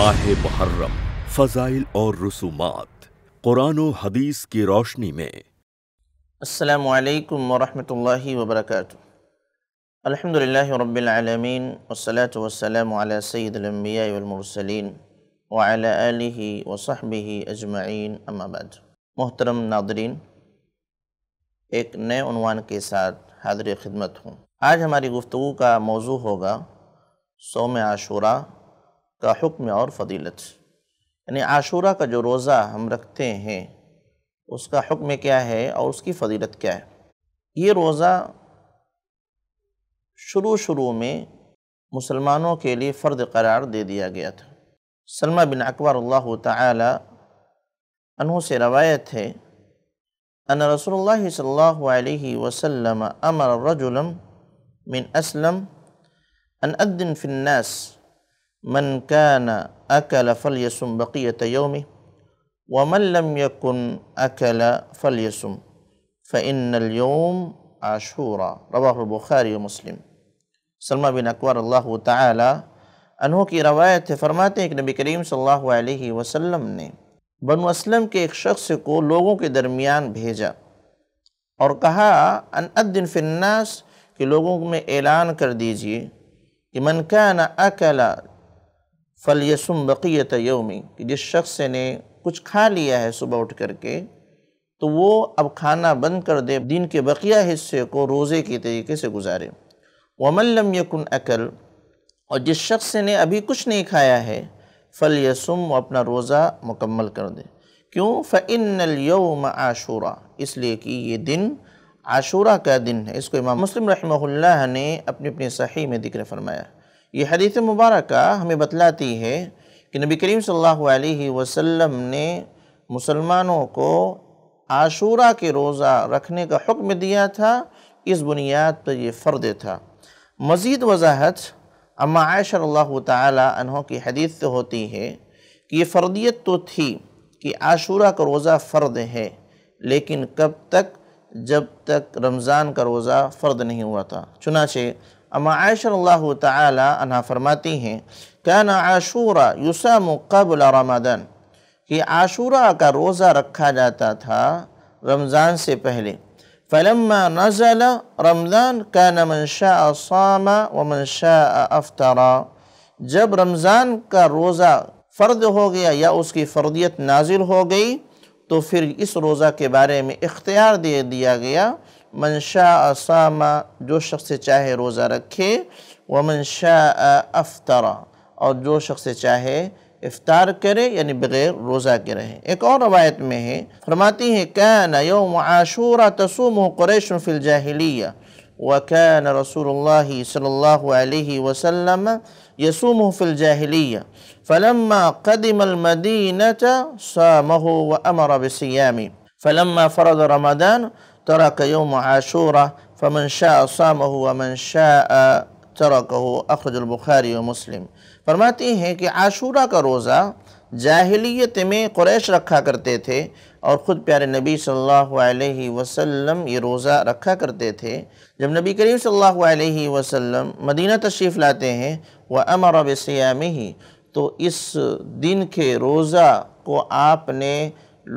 ماہ محرم فضائل اور رسومات قرآن و حدیث کی روشنی میں السلام علیکم ورحمۃ اللہ وبرکاتہ الحمد آلہ وصحبہ اجمعین اما بعد محترم ناظرین ایک نئے عنوان کے ساتھ حاضر خدمت ہوں آج ہماری گفتگو کا موضوع ہوگا سوم عاشورہ کا حکم اور فضیلت یعنی عاشورہ کا جو روزہ ہم رکھتے ہیں اس کا حکم کیا ہے اور اس کی فضیلت کیا ہے یہ روزہ شروع شروع میں مسلمانوں کے لیے فرد قرار دے دیا گیا تھا سلمہ بن اکبر اللہ تعالی انہوں سے روایت ہے ان رسول اللہ صلی اللہ علیہ وسلم امر رجلم من اسلم ان ادن فی الناس من كان أكل أكل بقية يومه ومن لم يكن فليسم فإن اليوم بکیۃومسم رواه البخاري مسلم سلمہ بن اکبر اللہ تعالی عنہ کی روایت فرماتے ایک نبی کریم صلی اللہ علیہ وسلم نے بنو اسلم کے ایک شخص کو لوگوں کے درمیان بھیجا اور کہا ان فی فناس کہ لوگوں میں اعلان کر دیجئے کہ من کان اکلا فلیسم بقیت یومی کہ جس شخص نے کچھ کھا لیا ہے صبح اٹھ کر کے تو وہ اب کھانا بند کر دے دن کے بقیہ حصے کو روزے کے طریقے سے گزارے لَمْ يَكُنْ عقل اور جس شخص نے ابھی کچھ نہیں کھایا ہے فلیسم یسم اپنا روزہ مکمل کر دے کیوں فَإِنَّ الْيَوْمَ عاشورہ اس لیے کہ یہ دن عاشورہ کا دن ہے اس کو امام مسلم رحمہ اللہ نے اپنی اپنی صحیح میں ذکر فرمایا یہ حدیث مبارکہ ہمیں بتلاتی ہے کہ نبی کریم صلی اللہ علیہ وسلم نے مسلمانوں کو عاشورہ کے روزہ رکھنے کا حکم دیا تھا اس بنیاد پر یہ فرد تھا مزید وضاحت اما عائشہ اللہ تعالی عنہ کی حدیث سے ہوتی ہے کہ یہ فردیت تو تھی کہ عاشورہ کا روزہ فرد ہے لیکن کب تک جب تک رمضان کا روزہ فرد نہیں ہوا تھا چنانچہ اما عائشہ اللہ تعالی عنہ فرماتی ہیں کانا عاشورہ یسام قبل رمضان کہ عاشورہ کا روزہ رکھا جاتا تھا رمضان سے پہلے فلما نزل رمضان كان من شاء صام ومن شاء افطر جب رمضان کا روزہ فرد ہو گیا یا اس کی فردیت نازل ہو گئی تو پھر اس روزہ کے بارے میں اختیار دے دیا گیا من شاء صام جو شخص چاہے روزہ رکھے ومن شاء افطر اور جو شخص چاہے افطار کرے یعنی بغیر روزہ کے رہے ایک اور روایت میں ہے فرماتی ہے كان يوم عاشورا تصوم قريش في الجاهليه وكان رسول الله صلى الله عليه وسلم يصومه في الجاهليه فلما قدم المدينه صامه وامر بصيامه فلما فرض رمضان يوم عاشورة فمن شاء صامه ومن شاء ترکہ اخرج البخاری و مسلم فرماتی ہیں کہ عاشورہ کا روزہ جاہلیت میں قریش رکھا کرتے تھے اور خود پیارے نبی صلی اللہ علیہ وسلم یہ روزہ رکھا کرتے تھے جب نبی کریم صلی اللہ علیہ وسلم مدینہ تشریف لاتے ہیں وَأَمَرَ بِسِيَامِهِ تو اس دن کے روزہ کو آپ نے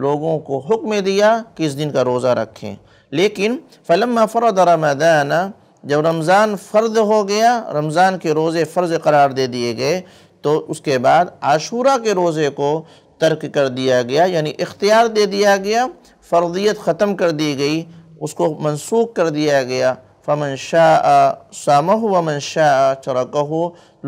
لوگوں کو حکم دیا کہ اس دن کا روزہ رکھیں لیکن فلما فرد رمضان جب رمضان فرد ہو گیا رمضان کے روزے فرض قرار دے دیے گئے تو اس کے بعد عاشورہ کے روزے کو ترک کر دیا گیا یعنی اختیار دے دیا گیا فرضیت ختم کر دی گئی اس کو منسوخ کر دیا گیا فمن شاء سامہ ومن شاء چرکہ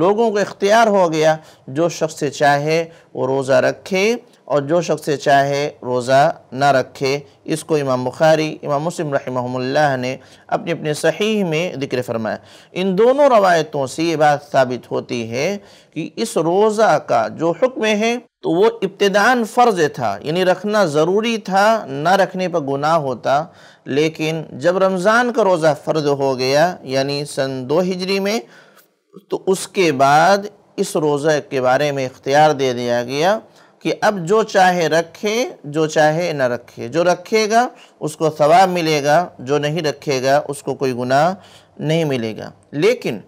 لوگوں کو اختیار ہو گیا جو شخص چاہے وہ روزہ رکھے اور جو شخص چاہے روزہ نہ رکھے اس کو امام بخاری امام مسلم رحمہ اللہ نے اپنے اپنے صحیح میں ذکر فرمایا ان دونوں روایتوں سے یہ بات ثابت ہوتی ہے کہ اس روزہ کا جو حکم ہے تو وہ ابتدان فرض تھا یعنی رکھنا ضروری تھا نہ رکھنے پر گناہ ہوتا لیکن جب رمضان کا روزہ فرض ہو گیا یعنی سن دو ہجری میں تو اس کے بعد اس روزہ کے بارے میں اختیار دے دیا گیا کہ اب جو چاہے رکھے جو چاہے نہ رکھے جو رکھے گا اس کو ثواب ملے گا جو نہیں رکھے گا اس کو کوئی گناہ نہیں ملے گا لیکن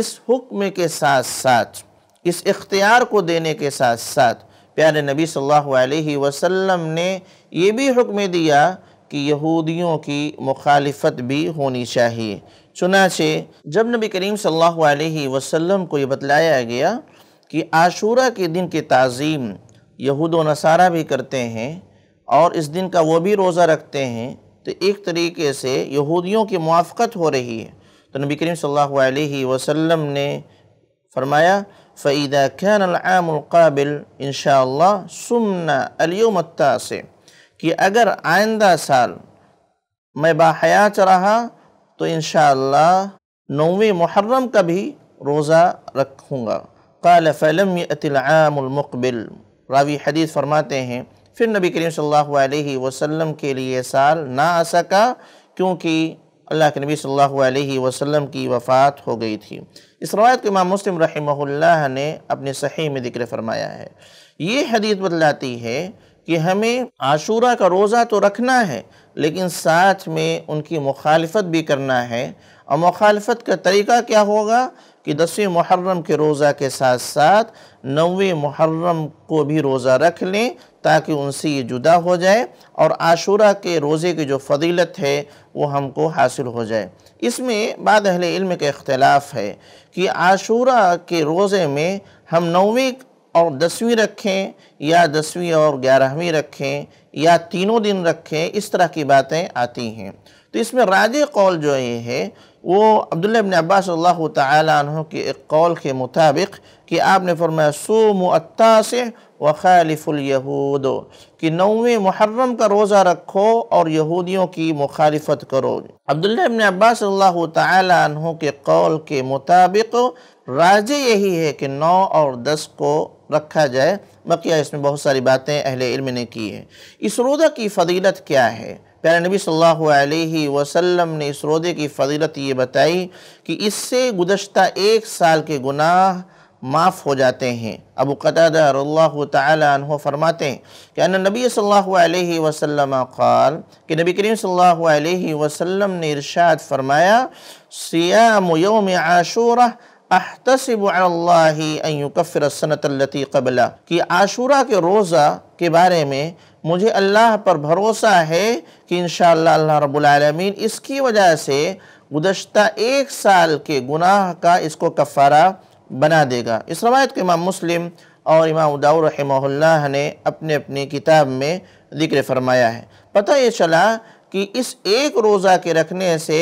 اس حکم کے ساتھ ساتھ اس اختیار کو دینے کے ساتھ ساتھ پیارے نبی صلی اللہ علیہ وسلم نے یہ بھی حکم دیا کہ یہودیوں کی مخالفت بھی ہونی چاہیے چنانچہ جب نبی کریم صلی اللہ علیہ وسلم کو یہ بتلایا گیا کہ عاشورہ کے دن کے تعظیم یہود و نصارہ بھی کرتے ہیں اور اس دن کا وہ بھی روزہ رکھتے ہیں تو ایک طریقے سے یہودیوں کی موافقت ہو رہی ہے تو نبی کریم صلی اللہ علیہ وسلم نے فرمایا فَإِذَا كَانَ الْعَامُ الْقَابِلِ ان شاء اللہ سننا علی سے کہ اگر آئندہ سال میں باحیات رہا تو انشاءاللہ شاء محرم کا بھی روزہ رکھوں گا قال فلم المقبل راوی حدیث فرماتے ہیں پھر نبی کریم صلی اللہ علیہ وسلم کے لیے سال نہ آ سکا کیونکہ اللہ کے نبی صلی اللہ علیہ وسلم کی وفات ہو گئی تھی اس روایت کے امام مسلم رحمہ اللہ نے اپنے صحیح میں ذکر فرمایا ہے یہ حدیث بتلاتی ہے کہ ہمیں عاشورہ کا روزہ تو رکھنا ہے لیکن ساتھ میں ان کی مخالفت بھی کرنا ہے اور مخالفت کا طریقہ کیا ہوگا کہ دسویں محرم کے روزہ کے ساتھ ساتھ نویں محرم کو بھی روزہ رکھ لیں تاکہ ان سے یہ جدا ہو جائے اور عاشورہ کے روزے کی جو فضیلت ہے وہ ہم کو حاصل ہو جائے اس میں بعد اہل علم کے اختلاف ہے کہ عاشورہ کے روزے میں ہم نویں اور دسویں رکھیں یا دسویں اور گیارہویں رکھیں یا تینوں دن رکھیں اس طرح کی باتیں آتی ہیں تو اس میں راج قول جو یہ ہے وہ ابن عباس صلی اللہ تعالیٰ عنہ کے ایک قول کے مطابق کہ آپ نے فرمایا سوم التاسع وخالف الیہود کہ نویں محرم کا روزہ رکھو اور یہودیوں کی مخالفت کرو عبداللہ عباس صلی اللہ تعالیٰ عنہ کے قول کے مطابق راجع یہی ہے کہ نو اور دس کو رکھا جائے بقیہ اس میں بہت ساری باتیں اہل علم نے کی ہیں اس رودہ کی فضیلت کیا ہے پیارے نبی صلی اللہ علیہ وسلم نے اس رودے کی فضیلت یہ بتائی کہ اس سے گزشتہ ایک سال کے گناہ معاف ہو جاتے ہیں ابو قطع اللہ تعالیٰ عنہ فرماتے ہیں کہ ان نبی صلی اللہ علیہ وسلم قال کہ نبی کریم صلی اللہ علیہ وسلم نے ارشاد فرمایا سیام یوم عاشورہ احتسب اللہ ان یکفر السنت اللتی قبلہ کہ عاشورہ کے روزہ کے بارے میں مجھے اللہ پر بھروسہ ہے کہ انشاءاللہ اللہ رب العالمین اس کی وجہ سے گزشتہ ایک سال کے گناہ کا اس کو کفارہ بنا دے گا اس کو کے مسلم اور امام اداء رحمہ اللہ نے اپنے اپنی کتاب میں ذکر فرمایا ہے پتہ یہ چلا کہ اس ایک روزہ کے رکھنے سے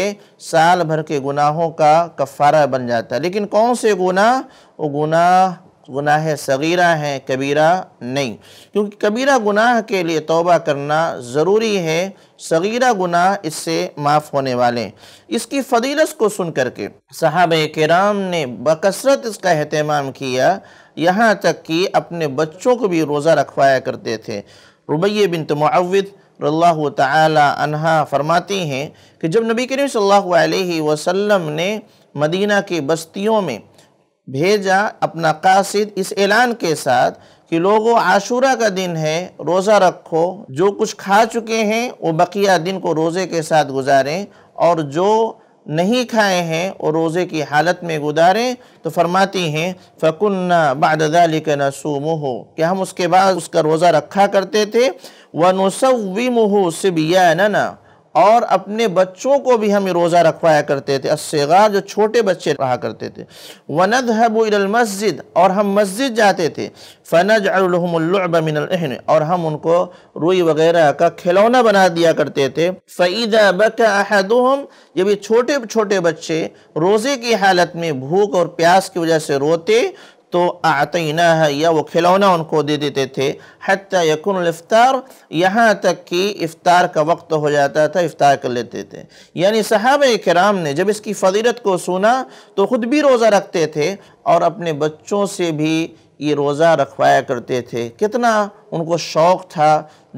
سال بھر کے گناہوں کا کفارہ بن جاتا ہے لیکن کون سے گناہ وہ گناہ گناہ صغیرہ ہیں کبیرہ نہیں کیونکہ کبیرہ گناہ کے لیے توبہ کرنا ضروری ہے صغیرہ گناہ اس سے معاف ہونے والے ہیں اس کی فضیلت کو سن کر کے صحابہ کرام نے بکثرت اس کا اہتمام کیا یہاں تک کہ اپنے بچوں کو بھی روزہ رکھوایا کرتے تھے ربیہ بنت معوید اللہ تعالی عنہ فرماتی ہیں کہ جب نبی کریم صلی اللہ علیہ وسلم نے مدینہ کی بستیوں میں بھیجا اپنا قاصد اس اعلان کے ساتھ کہ لوگوں عاشورہ کا دن ہے روزہ رکھو جو کچھ کھا چکے ہیں وہ بقیہ دن کو روزے کے ساتھ گزاریں اور جو نہیں کھائے ہیں اور روزے کی حالت میں گدارے تو فرماتی ہیں فَكُنَّا بَعْدَ ذَلِكَ نَسُومُهُ کہ ہم اس کے بعد اس کا روزہ رکھا کرتے تھے وَنُسَوِّمُهُ سِبْيَانَنَا اور اپنے بچوں کو بھی ہم روزہ رکھوایا کرتے تھے السیغار جو چھوٹے بچے رہا کرتے تھے وَنَذْهَبُ إِلَى الْمَسْجِدِ اور ہم مسجد جاتے تھے فَنَجْعَلُ لُهُمُ اللُّعْبَ مِنَ الْإِحْنِ اور ہم ان کو روئی وغیرہ کا کھلونا بنا دیا کرتے تھے بَكَ أَحَدُهُمْ جب یہ بھی چھوٹے چھوٹے بچے روزے کی حالت میں بھوک اور پیاس کی وجہ سے روتے تو اعطینا ہے یا وہ کھلونا ان کو دے دیتے تھے حتی یقن الافتار یہاں تک کہ افطار کا وقت ہو جاتا تھا افطار کر لیتے تھے یعنی صحابہ کرام نے جب اس کی فضیلت کو سنا تو خود بھی روزہ رکھتے تھے اور اپنے بچوں سے بھی یہ روزہ رکھوایا کرتے تھے کتنا ان کو شوق تھا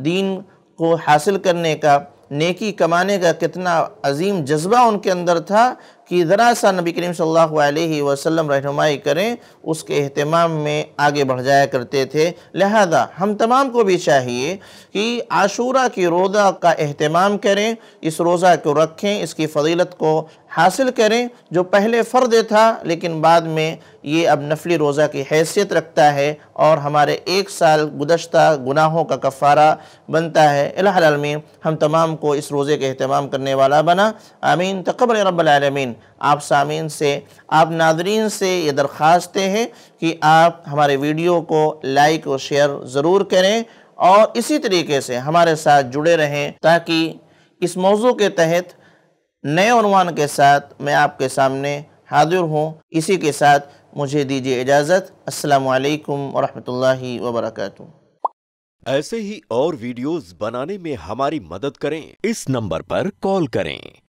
دین کو حاصل کرنے کا نیکی کمانے کا کتنا عظیم جذبہ ان کے اندر تھا کہ ذرا سا نبی کریم صلی اللہ علیہ وسلم رہنمائی کریں اس کے اہتمام میں آگے بڑھ جایا کرتے تھے لہذا ہم تمام کو بھی چاہیے کہ عاشورہ کی روزہ کا اہتمام کریں اس روزہ کو رکھیں اس کی فضیلت کو حاصل کریں جو پہلے فرد تھا لیکن بعد میں یہ اب نفلی روزہ کی حیثیت رکھتا ہے اور ہمارے ایک سال گزشتہ گناہوں کا کفارہ بنتا ہے الہ العالمین ہم تمام کو اس روزے کے اہتمام کرنے والا بنا آمین تقبر رب العالمین آپ سامعین سے آپ ناظرین سے یہ درخواستیں ہیں کہ آپ ہمارے ویڈیو کو لائک اور شیئر ضرور کریں اور اسی طریقے سے ہمارے ساتھ جڑے رہیں تاکہ اس موضوع کے تحت نئے عنوان کے ساتھ میں آپ کے سامنے حاضر ہوں اسی کے ساتھ مجھے دیجیے اجازت السلام علیکم ورحمۃ اللہ وبرکاتہ ایسے ہی اور ویڈیوز بنانے میں ہماری مدد کریں اس نمبر پر کال کریں